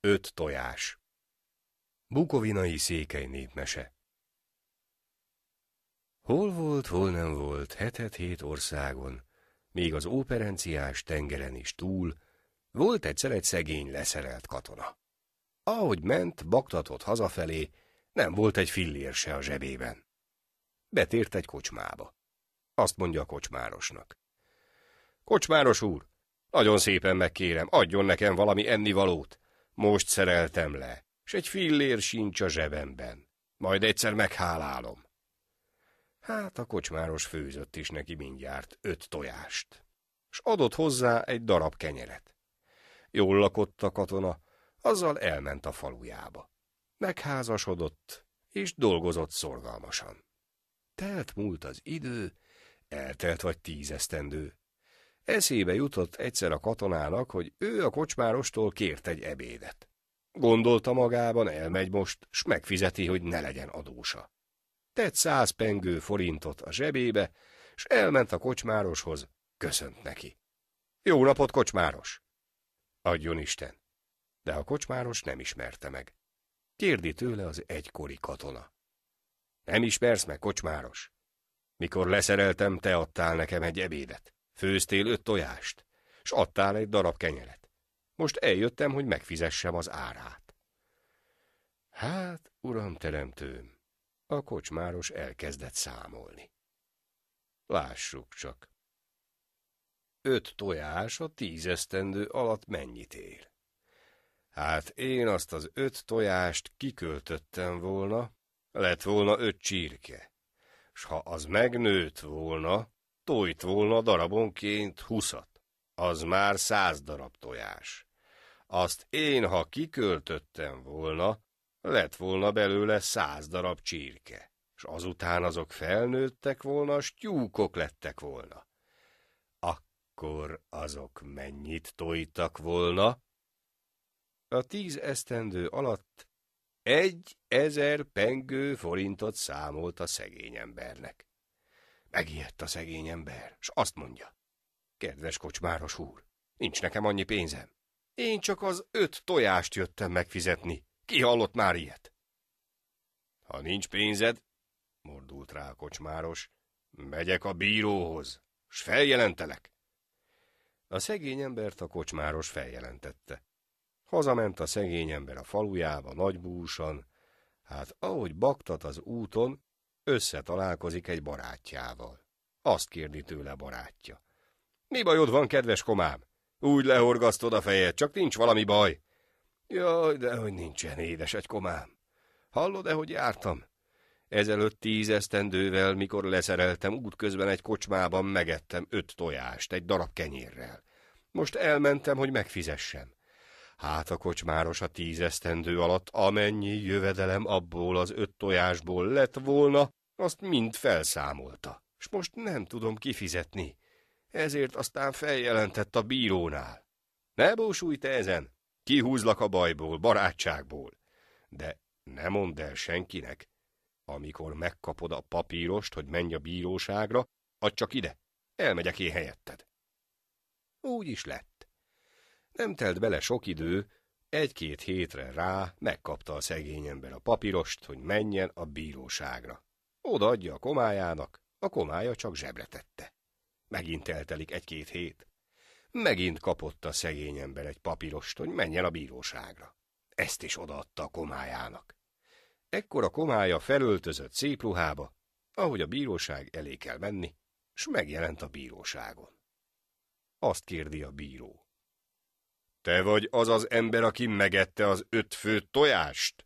Öt tojás. Bukovinai székely népmese. Hol volt, hol nem volt, hetet hét országon, még az óperenciás tengeren is túl, volt egyszer egy szegény leszerelt katona. Ahogy ment, baktatott hazafelé, nem volt egy fillér se a zsebében. Betért egy kocsmába. Azt mondja a kocsmárosnak. Kocsmáros úr, nagyon szépen megkérem, adjon nekem valami ennivalót. Most szereltem le, s egy fillér sincs a zsebemben. Majd egyszer meghálálom. Hát a kocsmáros főzött is neki mindjárt öt tojást, s adott hozzá egy darab kenyeret. Jól lakott a katona, azzal elment a falujába. Megházasodott, és dolgozott szorgalmasan. Telt múlt az idő, eltelt vagy tízesztendő, Eszébe jutott egyszer a katonának, hogy ő a kocsmárostól kért egy ebédet. Gondolta magában, elmegy most, s megfizeti, hogy ne legyen adósa. Tett száz pengő forintot a zsebébe, s elment a kocsmároshoz, köszönt neki. Jó napot, kocsmáros! Adjon Isten! De a kocsmáros nem ismerte meg. Kérdi tőle az egykori katona. Nem ismersz meg, kocsmáros? Mikor leszereltem, te adtál nekem egy ebédet. Főztél öt tojást, s adtál egy darab kenyeret. Most eljöttem, hogy megfizessem az árát. Hát, uram teremtőm, a kocsmáros elkezdett számolni. Lássuk csak. Öt tojás a tízesztendő alatt mennyit ér? Hát én azt az öt tojást kiköltöttem volna, lett volna öt csirke, s ha az megnőtt volna, tojt volna darabonként huszat. Az már száz darab tojás. Azt én, ha kiköltöttem volna, lett volna belőle száz darab csirke, és azután azok felnőttek volna, tyúkok lettek volna. Akkor azok mennyit tojtak volna? A tíz esztendő alatt egy ezer pengő forintot számolt a szegény embernek. Megijedt a szegény ember, s azt mondja. Kedves kocsmáros úr, nincs nekem annyi pénzem. Én csak az öt tojást jöttem megfizetni. Ki hallott már ilyet? Ha nincs pénzed, mordult rá a kocsmáros, megyek a bíróhoz, s feljelentelek. A szegény embert a kocsmáros feljelentette. Hazament a szegény ember a falujába nagybúsan, hát ahogy baktat az úton, összetalálkozik egy barátjával. Azt kérdi tőle barátja. Mi bajod van, kedves komám? Úgy lehorgasztod a fejed, csak nincs valami baj. Jaj, de hogy nincsen, édes egy komám. Hallod-e, hogy jártam? Ezelőtt tíz esztendővel, mikor leszereltem, útközben egy kocsmában megettem öt tojást egy darab kenyérrel. Most elmentem, hogy megfizessem. Hát a kocsmáros a tíz esztendő alatt amennyi jövedelem abból az öt tojásból lett volna, azt mind felszámolta, és most nem tudom kifizetni. Ezért aztán feljelentett a bírónál. Ne búsulj te ezen! Kihúzlak a bajból, barátságból. De ne mondd el senkinek. Amikor megkapod a papírost, hogy menj a bíróságra, adj csak ide, elmegyek én helyetted. Úgy is lett. Nem telt bele sok idő, egy-két hétre rá megkapta a szegény ember a papírost, hogy menjen a bíróságra. Odaadja a komájának, a komája csak zsebre tette. Megint eltelik egy-két hét. Megint kapott a szegény ember egy papírost, hogy menjen a bíróságra. Ezt is odaadta a komájának. Ekkor a komája felöltözött szép ruhába, ahogy a bíróság elé kell menni, s megjelent a bíróságon. Azt kérdi a bíró. Te vagy az az ember, aki megette az öt fő tojást?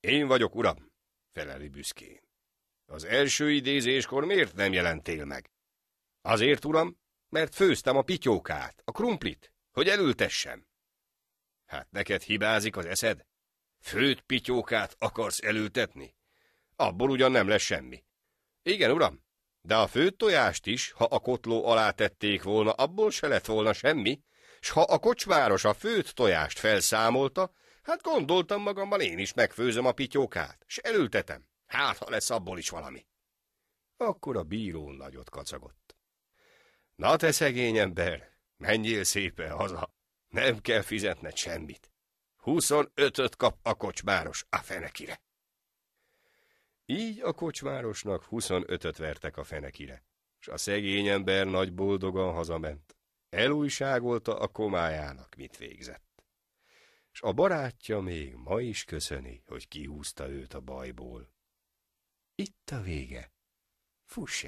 Én vagyok, uram, feleli büszkén. Az első idézéskor miért nem jelentél meg? Azért, uram, mert főztem a pityókát, a krumplit, hogy elültessem. Hát neked hibázik az eszed? Főt pityókát akarsz elültetni? Abból ugyan nem lesz semmi. Igen, uram, de a főtt tojást is, ha a kotló alá tették volna, abból se lett volna semmi, s ha a kocsváros a főtt tojást felszámolta, hát gondoltam magamban én is megfőzöm a pityókát, s elültetem. Hát, ha lesz abból is valami. Akkor a bíró nagyot kacagott. Na te szegény ember, menjél szépen haza, nem kell fizetned semmit. 25-öt kap a kocsmáros a fenekire. Így a kocsmárosnak 25-öt vertek a fenekire, és a szegény ember nagy boldogan hazament. Elújságolta a komájának, mit végzett. És a barátja még ma is köszöni, hogy kihúzta őt a bajból. Itt a vége. Fuss el!